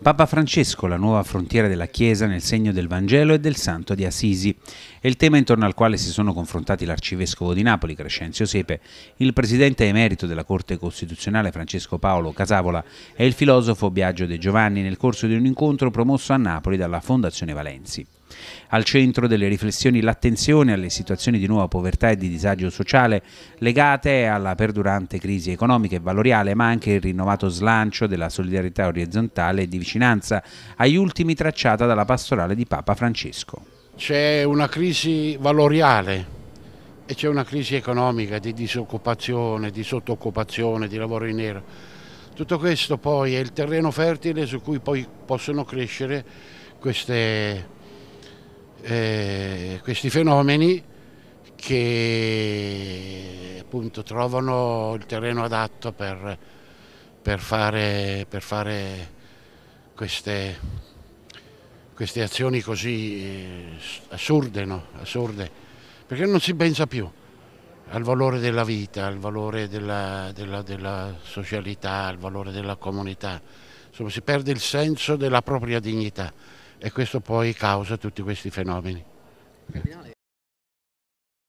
Papa Francesco, la nuova frontiera della Chiesa nel segno del Vangelo e del Santo di Assisi, è il tema intorno al quale si sono confrontati l'arcivescovo di Napoli, Crescenzio Sepe, il presidente emerito della Corte Costituzionale Francesco Paolo Casavola e il filosofo Biagio De Giovanni nel corso di un incontro promosso a Napoli dalla Fondazione Valenzi. Al centro delle riflessioni l'attenzione alle situazioni di nuova povertà e di disagio sociale legate alla perdurante crisi economica e valoriale, ma anche il rinnovato slancio della solidarietà orizzontale e di vicinanza agli ultimi tracciata dalla pastorale di Papa Francesco. C'è una crisi valoriale e c'è una crisi economica di disoccupazione, di sottooccupazione, di lavoro in nero. Tutto questo poi è il terreno fertile su cui poi possono crescere queste eh, questi fenomeni che appunto trovano il terreno adatto per, per, fare, per fare, queste, queste azioni così eh, assurde, no? assurde, perché non si pensa più al valore della vita, al valore della, della, della socialità, al valore della comunità, insomma si perde il senso della propria dignità e questo poi causa tutti questi fenomeni.